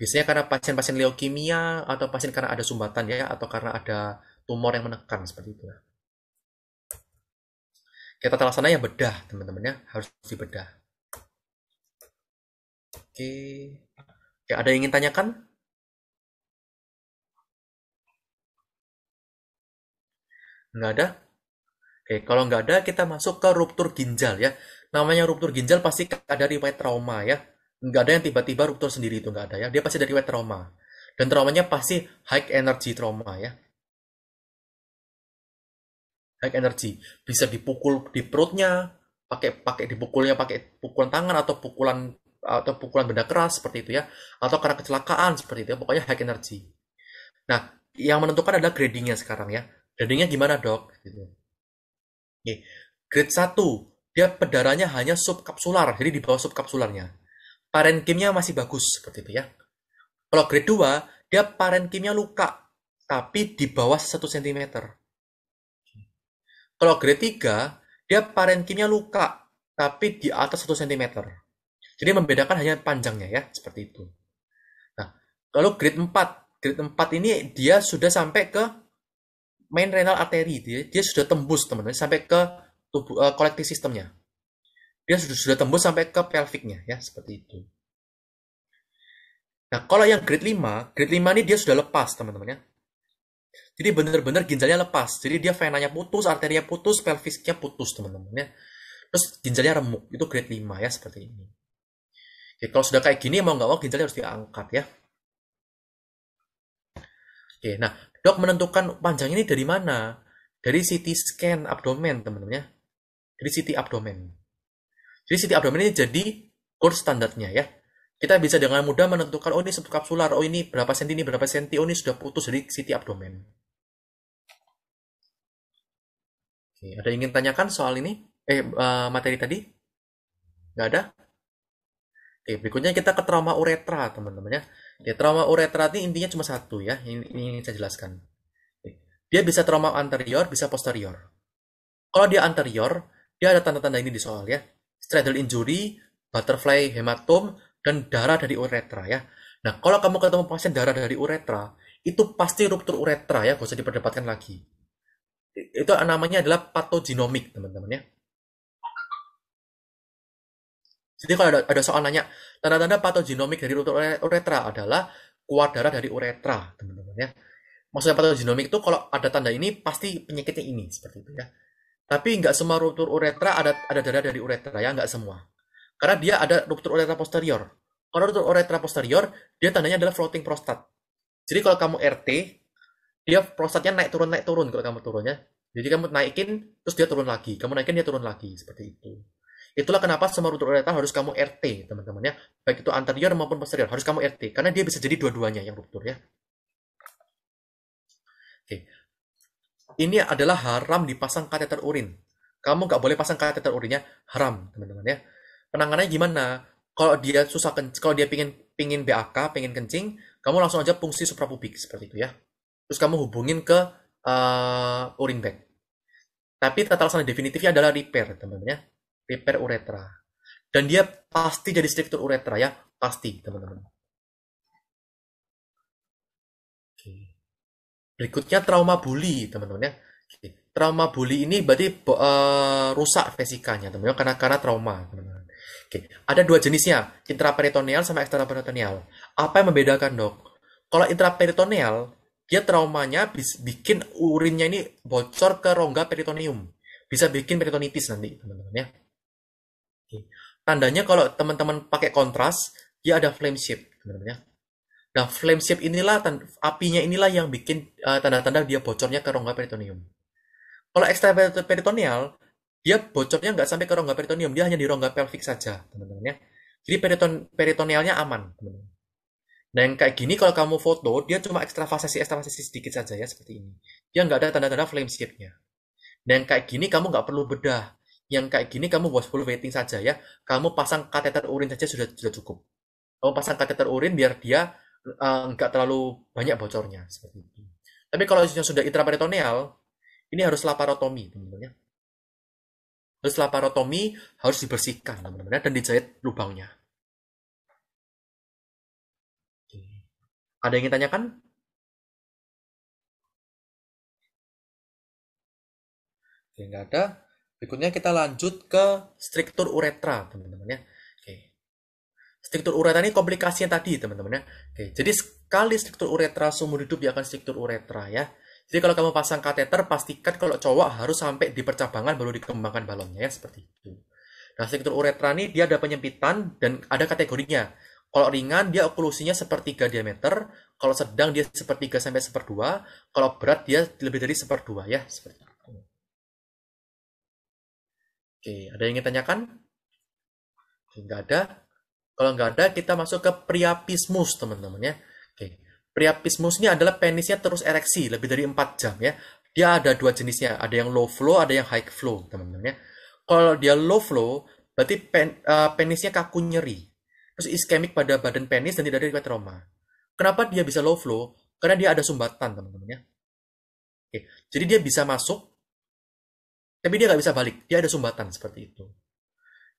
Biasanya karena pasien-pasien leukemia atau pasien karena ada sumbatan ya, atau karena ada tumor yang menekan seperti itu. Ya. Kita tata laksana yang bedah teman-teman ya harus dibedah oke ya ada yang ingin tanyakan nggak ada Oke, kalau nggak ada kita masuk ke ruptur ginjal ya. Namanya ruptur ginjal pasti ada riwayat trauma ya. Nggak ada yang tiba-tiba ruptur sendiri itu nggak ada ya. Dia pasti dari riwayat trauma. Dan traumanya pasti high energy trauma ya high energy bisa dipukul di perutnya pakai pakai dipukulnya pakai pukulan tangan atau pukulan atau pukulan benda keras seperti itu ya atau karena kecelakaan seperti itu ya. pokoknya high energy nah yang menentukan adalah gradingnya sekarang ya gradingnya gimana dok gitu. Oke. grade 1 dia pedaranya hanya subkapsular jadi di bawah subkapsularnya parenkimnya masih bagus seperti itu ya kalau grade 2 dia parenkimnya luka tapi di bawah 1 cm kalau grade 3, dia parenkimnya luka, tapi di atas 1 cm. Jadi membedakan hanya panjangnya ya, seperti itu. Nah, kalau grade 4. Grade 4 ini dia sudah sampai ke main renal arteri. Dia, dia sudah tembus, teman-teman, sampai ke tubuh uh, eh, kolektif sistemnya. Dia sudah sudah tembus sampai ke pelviknya ya, seperti itu. Nah, kalau yang grade 5, grade 5 ini dia sudah lepas, teman-teman ya. Jadi bener-bener ginjalnya lepas. Jadi dia venanya putus, arteria putus, pelvisnya putus teman-teman ya. Terus ginjalnya remuk, itu grade 5 ya seperti ini. Oke, kalau sudah kayak gini mau nggak mau ginjalnya harus diangkat ya. Oke, nah dok menentukan panjang ini dari mana? Dari CT scan abdomen teman-teman ya. Dari CT abdomen. Jadi CT abdomen ini jadi core standarnya ya kita bisa dengan mudah menentukan oh ini satu kapsular, oh ini berapa senti ini berapa senti, oh ini sudah putus dari siti abdomen. Oke, ada yang ingin tanyakan soal ini? Eh uh, materi tadi? Gak ada? Oke, berikutnya kita ke trauma uretra, teman-teman ya. ya. trauma uretra ini intinya cuma satu ya, ini, ini saya jelaskan. Dia bisa trauma anterior, bisa posterior. Kalau dia anterior, dia ada tanda-tanda ini di soal ya. Straddle injury, butterfly hematom, dan darah dari uretra ya. Nah, kalau kamu ketemu pasien darah dari uretra, itu pasti ruptur uretra ya, gak usah diperdebatkan lagi. Itu namanya adalah patogenomik, teman-teman ya. Jadi kalau ada, ada soal nanya, tanda-tanda patogenomik dari ruptur uretra adalah keluar darah dari uretra, teman-teman ya. Maksudnya patogenomik itu kalau ada tanda ini pasti penyakitnya ini seperti itu ya. Tapi nggak semua ruptur uretra ada ada darah dari uretra ya, nggak semua. Karena dia ada ruptur uretra posterior. Kalau ruptur uretra posterior, dia tandanya adalah floating prostat. Jadi kalau kamu RT, dia prostatnya naik turun naik turun kalau kamu turunnya. Jadi kamu naikin terus dia turun lagi, kamu naikin dia turun lagi seperti itu. Itulah kenapa semua ruptur uretra harus kamu RT, teman-teman ya. Baik itu anterior maupun posterior harus kamu RT karena dia bisa jadi dua-duanya yang ruptur ya. Oke. Ini adalah haram dipasang kateter urin. Kamu nggak boleh pasang kateter urinnya haram, teman-teman ya penanganannya gimana kalau dia susah kalau dia pingin pingin BAK pingin kencing kamu langsung aja fungsi suprapubik seperti itu ya terus kamu hubungin ke uh, urin bag tapi tata laksana definitifnya adalah repair teman-teman ya repair uretra dan dia pasti jadi struktur uretra ya pasti teman-teman berikutnya trauma bully teman-teman ya trauma bully ini berarti uh, rusak vesikanya teman-teman ya. karena karena trauma teman-teman Oke, ada dua jenisnya, intraperitoneal sama ekstraperitoneal. Apa yang membedakan, Dok? Kalau intraperitoneal, dia traumanya bikin urinnya ini bocor ke rongga peritoneum. Bisa bikin peritonitis nanti, teman-teman ya. Oke. Tandanya kalau teman-teman pakai kontras, dia ada flame shape, teman-teman ya. Nah, flame shape inilah apinya inilah yang bikin eh, tanda-tanda uh, dia bocornya ke rongga peritoneum. Kalau ekstraperitoneal, dia bocornya nggak sampai ke rongga peritoneum, dia hanya di rongga pelvik saja, teman-teman ya. Jadi periton peritonealnya aman, teman-teman. Nah yang kayak gini kalau kamu foto, dia cuma ekstravasasi ekstravasasi sedikit saja ya seperti ini. Dia nggak ada tanda-tanda flamescape-nya. Nah yang kayak gini kamu nggak perlu bedah. Yang kayak gini kamu buat full waiting saja ya. Kamu pasang kateter urin saja sudah sudah cukup. Kamu pasang kateter urin biar dia uh, nggak terlalu banyak bocornya seperti itu. Tapi kalau yang sudah intraperitoneal, ini harus laparotomi, teman-teman ya Terus laparotomi harus dibersihkan teman-teman dan dijahit lubangnya. Ada yang ingin tanyakan? Oke, nggak ada. Berikutnya kita lanjut ke struktur uretra, teman-teman ya. Struktur uretra ini komplikasinya tadi, teman-teman ya. jadi sekali struktur uretra seumur hidup dia akan struktur uretra ya. Jadi kalau kamu pasang kateter, pastikan kalau cowok harus sampai di percabangan baru dikembangkan balonnya, ya seperti itu. Nah, sektor uretra ini dia ada penyempitan dan ada kategorinya. Kalau ringan, dia okulusinya sepertiga diameter. Kalau sedang, dia sepertiga sampai seperdua. Kalau berat, dia lebih dari seperdua, ya seperti itu. Oke, ada yang ingin tanyakan? Enggak ada. Kalau nggak ada, kita masuk ke priapismus, teman-teman ya. Priapismus ini adalah penisnya terus ereksi lebih dari 4 jam ya. Dia ada dua jenisnya, ada yang low flow, ada yang high flow, teman-teman ya. Kalau dia low flow, berarti pen, uh, penisnya kaku nyeri. Terus iskemik pada badan penis dan tidak ada trauma. Kenapa dia bisa low flow? Karena dia ada sumbatan, teman-teman ya. Oke, jadi dia bisa masuk, tapi dia nggak bisa balik. Dia ada sumbatan seperti itu.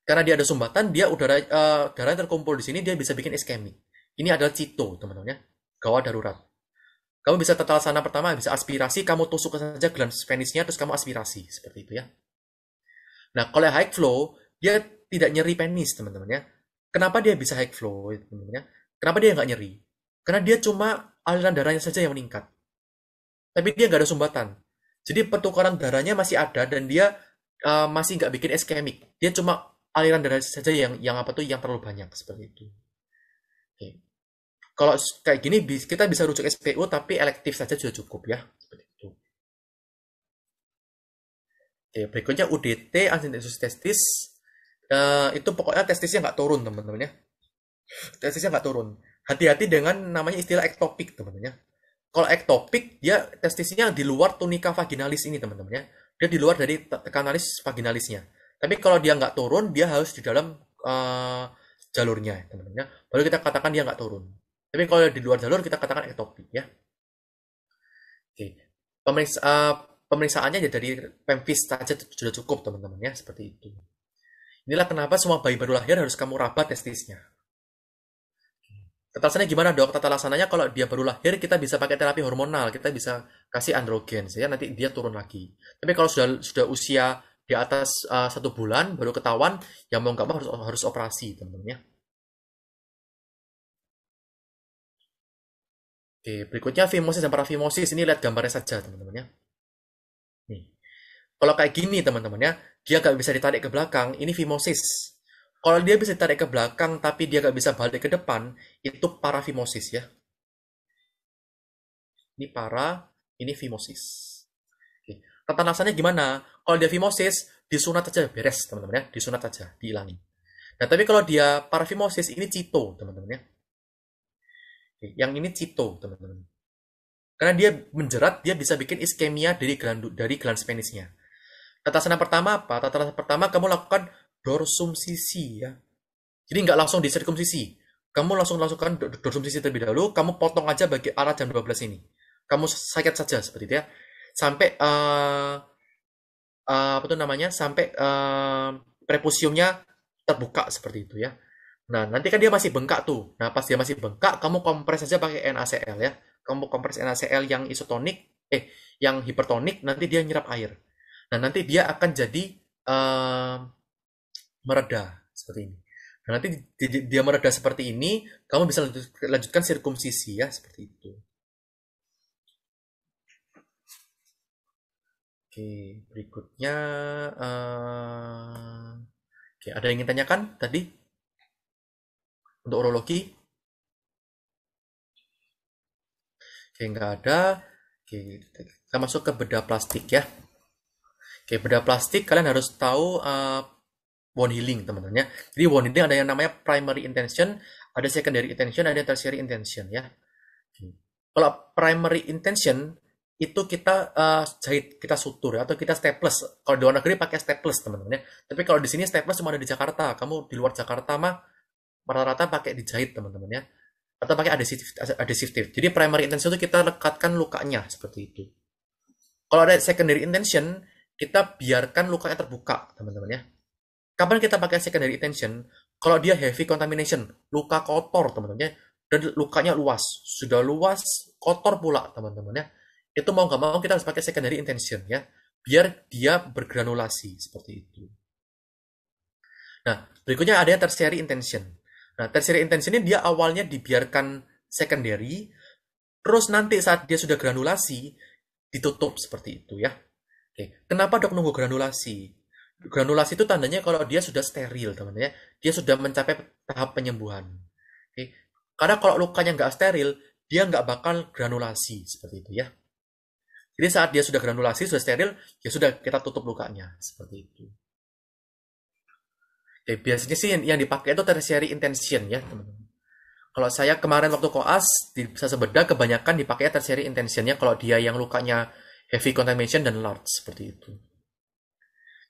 Karena dia ada sumbatan, dia udara uh, eh, darah terkumpul di sini, dia bisa bikin iskemik. Ini adalah cito, teman-teman ya gawat darurat. Kamu bisa total sana pertama, bisa aspirasi, kamu tusuk saja glans penisnya, terus kamu aspirasi. Seperti itu ya. Nah, kalau yang high flow, dia tidak nyeri penis, teman-teman ya. Kenapa dia bisa high flow, teman-teman ya? Kenapa dia nggak nyeri? Karena dia cuma aliran darahnya saja yang meningkat. Tapi dia nggak ada sumbatan. Jadi pertukaran darahnya masih ada dan dia uh, masih nggak bikin iskemik. Dia cuma aliran darah saja yang yang apa tuh yang terlalu banyak seperti itu kalau kayak gini kita bisa rujuk SPU tapi elektif saja sudah cukup ya seperti itu. Oke, berikutnya UDT asintesis testis uh, itu pokoknya testisnya nggak turun teman-teman ya testisnya nggak turun hati-hati dengan namanya istilah ectopic teman-teman ya kalau ectopic dia testisnya di luar tunika vaginalis ini teman-teman ya dia di luar dari kanalis vaginalisnya tapi kalau dia nggak turun dia harus di dalam uh, jalurnya teman-teman ya baru kita katakan dia nggak turun tapi kalau di luar jalur kita katakan ectopic ya. Oke. Pemeriksa, uh, pemeriksaannya ya dari pemvis saja sudah cukup teman-teman ya seperti itu. Inilah kenapa semua bayi baru lahir harus kamu raba testisnya. Tata laksananya gimana dok? Tata laksananya kalau dia baru lahir kita bisa pakai terapi hormonal, kita bisa kasih androgen, ya nanti dia turun lagi. Tapi kalau sudah sudah usia di atas uh, satu bulan baru ketahuan, ya mau nggak mau harus harus operasi teman-teman ya. Oke, berikutnya fimosis dan parafimosis. Ini lihat gambarnya saja, teman-teman ya. Nih. Kalau kayak gini, teman-teman ya, dia nggak bisa ditarik ke belakang, ini fimosis. Kalau dia bisa ditarik ke belakang, tapi dia nggak bisa balik ke depan, itu parafimosis ya. Ini para, ini fimosis. Oke. Tata gimana? Kalau dia fimosis, disunat aja beres, teman-teman ya. Disunat aja, dihilangi. Nah, tapi kalau dia parafimosis, ini cito, teman-teman ya yang ini Cito, teman-teman. Karena dia menjerat, dia bisa bikin iskemia dari gland dari glans penisnya. Tatasan pertama apa? Tatasan pertama kamu lakukan dorsum sisi ya. Jadi nggak langsung di sisi, Kamu langsung lakukan dorsum sisi terlebih dahulu, kamu potong aja bagi arah jam 12 ini. Kamu sakit saja seperti itu ya. Sampai uh, uh, apa tuh namanya? Sampai uh, prepusiumnya terbuka seperti itu ya. Nah, nanti kan dia masih bengkak tuh. Nah, pas dia masih bengkak, kamu kompres aja pakai NaCl ya. Kamu kompres NaCl yang isotonik, eh, yang hipertonik, nanti dia nyerap air. Nah, nanti dia akan jadi uh, mereda seperti ini. Nah, nanti dia mereda seperti ini, kamu bisa lanjutkan sirkumsisi ya, seperti itu. Oke, berikutnya. Uh, oke, ada yang ingin tanyakan tadi? Untuk urologi? Oke, nggak ada. Oke, kita masuk ke bedah plastik ya. Oke, bedah plastik kalian harus tahu uh, wound healing teman-teman ya. Jadi wound healing ada yang namanya primary intention, ada secondary intention, ada tertiary intention ya. Oke. Kalau primary intention itu kita uh, jahit, kita sutur ya, atau kita staples. Kalau di luar negeri pakai staples teman-teman ya. Tapi kalau di sini staples cuma ada di Jakarta. Kamu di luar Jakarta mah rata-rata pakai dijahit teman-teman ya atau pakai adhesive adhesive tape. Jadi primary intention itu kita lekatkan lukanya seperti itu. Kalau ada secondary intention, kita biarkan lukanya terbuka, teman-teman ya. Kapan kita pakai secondary intention? Kalau dia heavy contamination, luka kotor, teman-teman ya. Dan lukanya luas, sudah luas, kotor pula, teman-teman ya. Itu mau nggak mau kita harus pakai secondary intention ya. Biar dia bergranulasi, seperti itu. Nah, berikutnya ada yang tertiary intention. Nah, tertiary intention ini dia awalnya dibiarkan secondary, terus nanti saat dia sudah granulasi, ditutup seperti itu ya. Oke, kenapa dok nunggu granulasi? Granulasi itu tandanya kalau dia sudah steril, teman-teman ya. Dia sudah mencapai tahap penyembuhan. Oke, karena kalau lukanya nggak steril, dia nggak bakal granulasi seperti itu ya. Jadi saat dia sudah granulasi, sudah steril, ya sudah kita tutup lukanya seperti itu. Ya, biasanya sih yang, dipakai itu tertiary intention ya, teman-teman. Kalau saya kemarin waktu koas di sasa sebeda kebanyakan dipakai tertiary intentionnya kalau dia yang lukanya heavy contamination dan large seperti itu.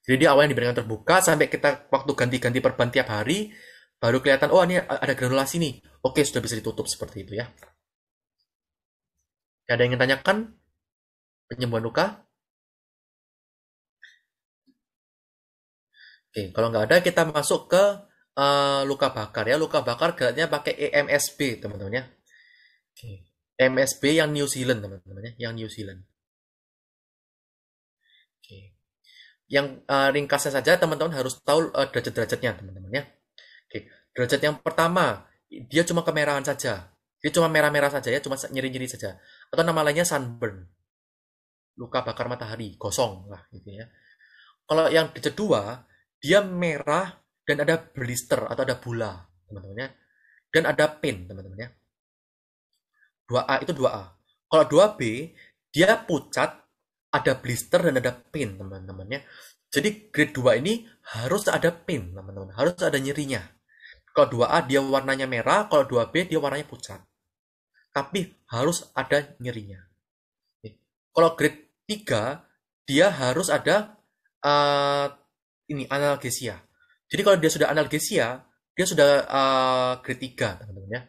Jadi dia awalnya diberikan terbuka sampai kita waktu ganti-ganti perban tiap hari baru kelihatan oh ini ada granulasi nih. Oke, sudah bisa ditutup seperti itu ya. Ada yang ingin tanyakan? Penyembuhan luka? Oke, kalau nggak ada kita masuk ke uh, luka bakar ya. Luka bakar geraknya pakai EMSB teman-teman ya. Oke. E MSB yang New Zealand teman-teman ya, yang New Zealand. Oke. Yang uh, ringkasnya saja teman-teman harus tahu uh, derajat-derajatnya teman-teman ya. Oke, derajat yang pertama dia cuma kemerahan saja. Dia cuma merah-merah saja ya, cuma nyeri-nyeri saja. Atau nama lainnya sunburn. Luka bakar matahari, gosong lah gitu ya. Kalau yang kedua, dia merah dan ada blister atau ada bola teman teman ya dan ada pin teman teman ya 2A itu 2A kalau 2B dia pucat ada blister dan ada pin teman teman ya jadi grade 2 ini harus ada pin teman-teman harus ada nyerinya kalau 2A dia warnanya merah kalau 2B dia warnanya pucat tapi harus ada nyerinya kalau grade 3 dia harus ada uh, ini analgesia. Jadi kalau dia sudah analgesia, dia sudah uh, eh, 3, teman-teman ya.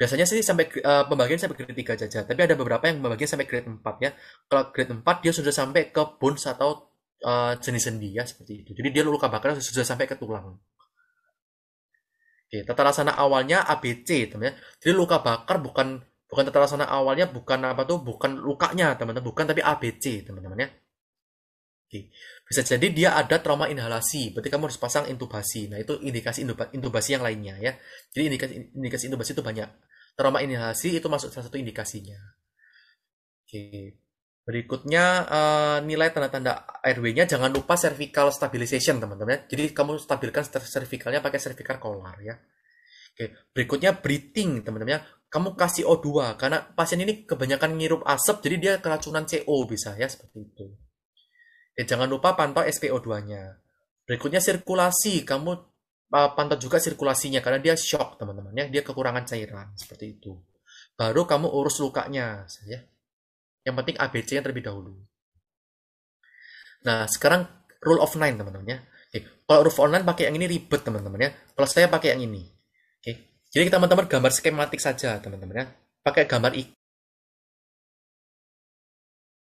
Biasanya sih sampai uh, pembagian sampai grade 3 saja, tapi ada beberapa yang pembagian sampai grade 4 ya. Kalau grade 4 dia sudah sampai ke bones atau uh, jenis sendi ya seperti itu. Jadi dia luka bakar sudah sampai ke tulang. Oke, tata laksana awalnya ABC, teman-teman. Ya. Jadi luka bakar bukan bukan tata laksana awalnya bukan apa tuh, bukan lukanya, teman-teman, bukan tapi ABC, teman-teman ya. Oke. Bisa jadi dia ada trauma inhalasi, berarti kamu harus pasang intubasi. Nah, itu indikasi intubasi yang lainnya ya. Jadi indikasi indikasi intubasi itu banyak. Trauma inhalasi itu masuk salah satu indikasinya. Oke. Berikutnya eh, nilai tanda-tanda airway-nya jangan lupa cervical stabilization, teman-teman ya. Jadi kamu stabilkan cervicalnya pakai cervical collar ya. Oke, berikutnya breathing, teman-teman ya. Kamu kasih O2 karena pasien ini kebanyakan ngirup asap jadi dia keracunan CO bisa ya seperti itu. Eh, jangan lupa pantau SPO2-nya. Berikutnya sirkulasi, kamu uh, pantau juga sirkulasinya karena dia shock teman-teman ya, dia kekurangan cairan seperti itu. Baru kamu urus lukanya ya. Yang penting ABC-nya terlebih dahulu. Nah, sekarang rule of nine teman-teman ya. Oke, kalau rule of nine pakai yang ini ribet teman-teman ya. Kalau saya pakai yang ini. Oke. Jadi teman-teman gambar skematik saja teman-teman ya. Pakai gambar